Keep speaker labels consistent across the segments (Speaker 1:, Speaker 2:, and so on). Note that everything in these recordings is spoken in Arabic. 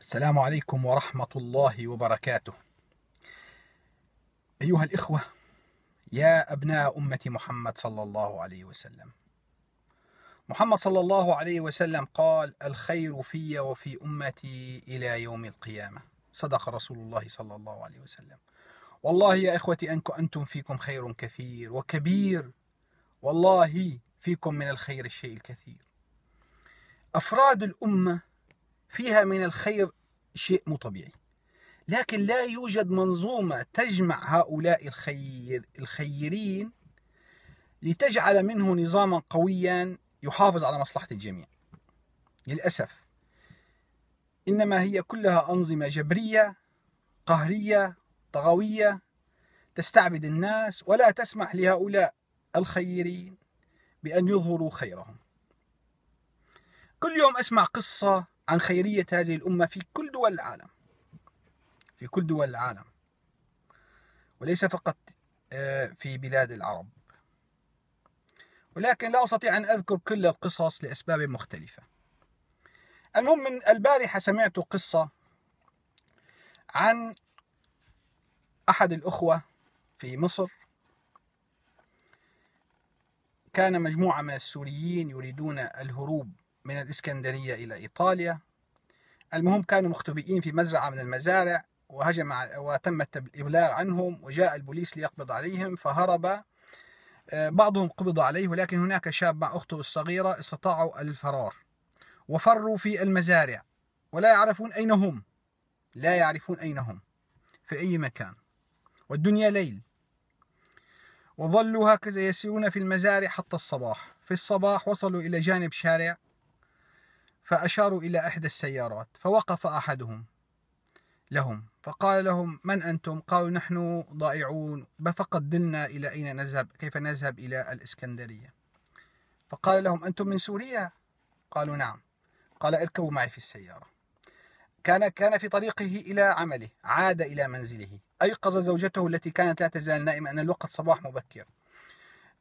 Speaker 1: السلام عليكم ورحمة الله وبركاته. أيها الإخوة، يا أبناء أمة محمد صلى الله عليه وسلم. محمد صلى الله عليه وسلم قال: الخير في وفي أمتي إلى يوم القيامة. صدق رسول الله صلى الله عليه وسلم. والله يا إخوتي أنتم فيكم خير كثير وكبير. والله فيكم من الخير الشيء الكثير. أفراد الأمة فيها من الخير شيء مو طبيعي لكن لا يوجد منظومة تجمع هؤلاء الخير الخيرين لتجعل منه نظاما قويا يحافظ على مصلحة الجميع للأسف إنما هي كلها أنظمة جبرية قهرية طغوية تستعبد الناس ولا تسمح لهؤلاء الخيرين بأن يظهروا خيرهم كل يوم أسمع قصة عن خيرية هذه الأمة في كل دول العالم في كل دول العالم وليس فقط آه، في بلاد العرب ولكن لا أستطيع أن أذكر كل القصص لأسباب مختلفة المهم من البارحة سمعت قصة عن أحد الأخوة في مصر كان مجموعة من السوريين يريدون الهروب من الإسكندرية إلى إيطاليا المهم كانوا مختبئين في مزرعة من المزارع وهجم وتم الإبلاغ عنهم وجاء البوليس ليقبض عليهم فهرب آه، بعضهم قبض عليه ولكن هناك شاب مع أخته الصغيرة استطاعوا الفرار وفروا في المزارع ولا يعرفون أين هم لا يعرفون أين هم في أي مكان والدنيا ليل وظلوا هكذا يسيرون في المزارع حتى الصباح في الصباح وصلوا إلى جانب شارع فأشاروا إلى إحدى السيارات فوقف أحدهم لهم فقال لهم من أنتم قالوا نحن ضائعون فقد دلنا إلى أين نذهب كيف نذهب إلى الإسكندرية فقال لهم أنتم من سوريا قالوا نعم قال اركبوا معي في السيارة كان كان في طريقه إلى عمله عاد إلى منزله أيقظ زوجته التي كانت لا تزال نائمة أن الوقت صباح مبكر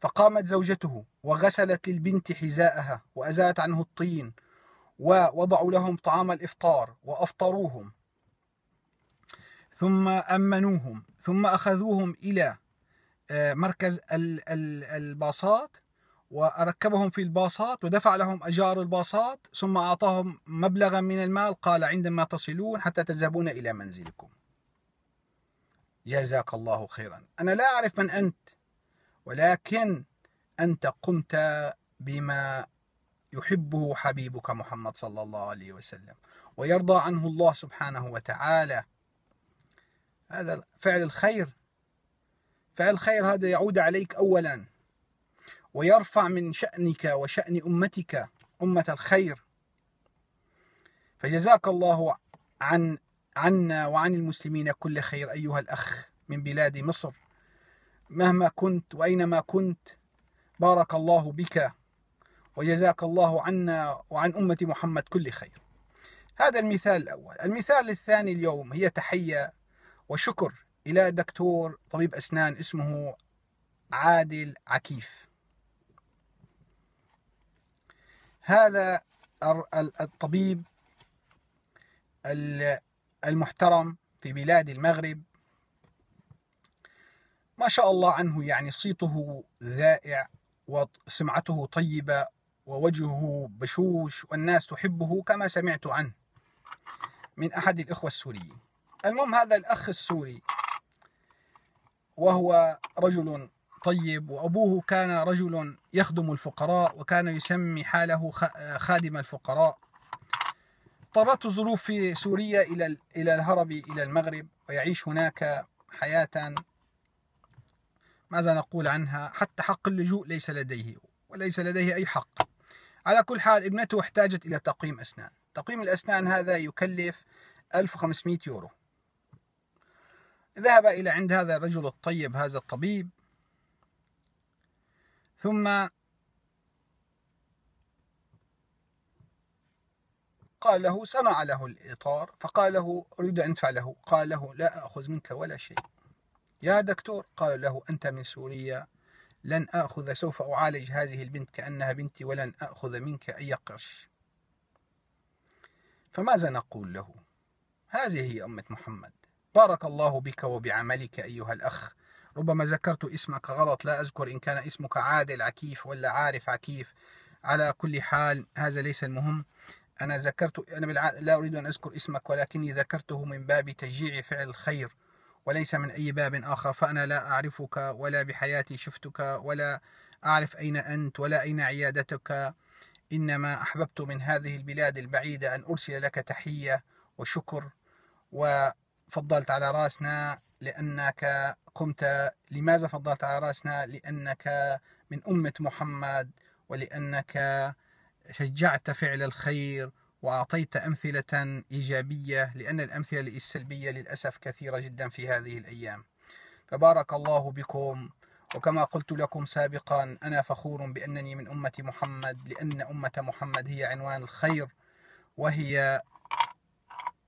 Speaker 1: فقامت زوجته وغسلت للبنت حذاءها وأزالت عنه الطين ووضعوا لهم طعام الإفطار وأفطروهم ثم أمنوهم ثم أخذوهم إلى آه، مركز الباصات وركبهم في الباصات ودفع لهم أجار الباصات ثم أعطاهم مبلغا من المال قال عندما تصلون حتى تذهبون إلى منزلكم جزاك الله خيرا أنا لا أعرف من أنت ولكن أنت قمت بما يحبه حبيبك محمد صلى الله عليه وسلم ويرضى عنه الله سبحانه وتعالى هذا فعل الخير فعل الخير هذا يعود عليك أولا ويرفع من شأنك وشأن أمتك أمة الخير فجزاك الله عن عنا وعن المسلمين كل خير أيها الأخ من بلاد مصر مهما كنت وأينما كنت بارك الله بك وجزاك الله عنا وعن أمة محمد كل خير هذا المثال الأول المثال الثاني اليوم هي تحية وشكر إلى دكتور طبيب أسنان اسمه عادل عكيف هذا الطبيب المحترم في بلاد المغرب ما شاء الله عنه يعني صيته ذائع وسمعته طيبة ووجهه بشوش والناس تحبه كما سمعت عنه من أحد الإخوة السوريين المهم هذا الأخ السوري وهو رجل طيب وأبوه كان رجل يخدم الفقراء وكان يسمي حاله خادم الفقراء اضطرته ظروف في سوريا إلى إلى الهرب إلى المغرب ويعيش هناك حياة ماذا نقول عنها حتى حق اللجوء ليس لديه وليس لديه أي حق على كل حال ابنته احتاجت إلى تقييم أسنان تقييم الأسنان هذا يكلف 1500 يورو ذهب إلى عند هذا الرجل الطيب هذا الطبيب ثم قال له صنع له الإطار فقال له أريد أن أدفع له قال له لا أخذ منك ولا شيء يا دكتور قال له أنت من سوريا لن آخذ سوف أعالج هذه البنت كأنها بنتي ولن آخذ منك أي قرش فماذا نقول له هذه هي أمة محمد بارك الله بك وبعملك أيها الأخ ربما ذكرت اسمك غلط لا أذكر إن كان اسمك عادل عكيف ولا عارف عكيف على كل حال هذا ليس المهم أنا ذكرت أنا بالع... لا أريد أن أذكر اسمك ولكني ذكرته من باب تشجيع فعل الخير وليس من أي باب آخر فأنا لا أعرفك ولا بحياتي شفتك ولا أعرف أين أنت ولا أين عيادتك إنما أحببت من هذه البلاد البعيدة أن أرسل لك تحية وشكر وفضلت على راسنا لأنك قمت لماذا فضلت على راسنا لأنك من أمة محمد ولأنك شجعت فعل الخير وأعطيت أمثلة إيجابية لأن الأمثلة السلبية للأسف كثيرة جدا في هذه الأيام فبارك الله بكم وكما قلت لكم سابقا أنا فخور بأنني من أمة محمد لأن أمة محمد هي عنوان الخير وهي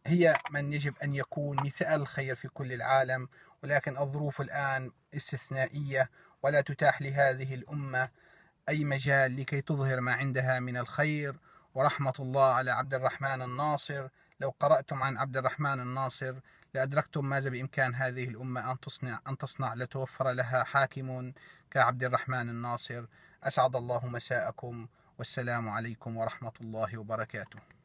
Speaker 1: هي من يجب أن يكون مثال الخير في كل العالم ولكن الظروف الآن استثنائية ولا تتاح لهذه الأمة أي مجال لكي تظهر ما عندها من الخير ورحمة الله على عبد الرحمن الناصر لو قرأتم عن عبد الرحمن الناصر لأدركتم ماذا بإمكان هذه الأمة أن تصنع, أن تصنع لتوفر لها حاكم كعبد الرحمن الناصر أسعد الله مساءكم والسلام عليكم ورحمة الله وبركاته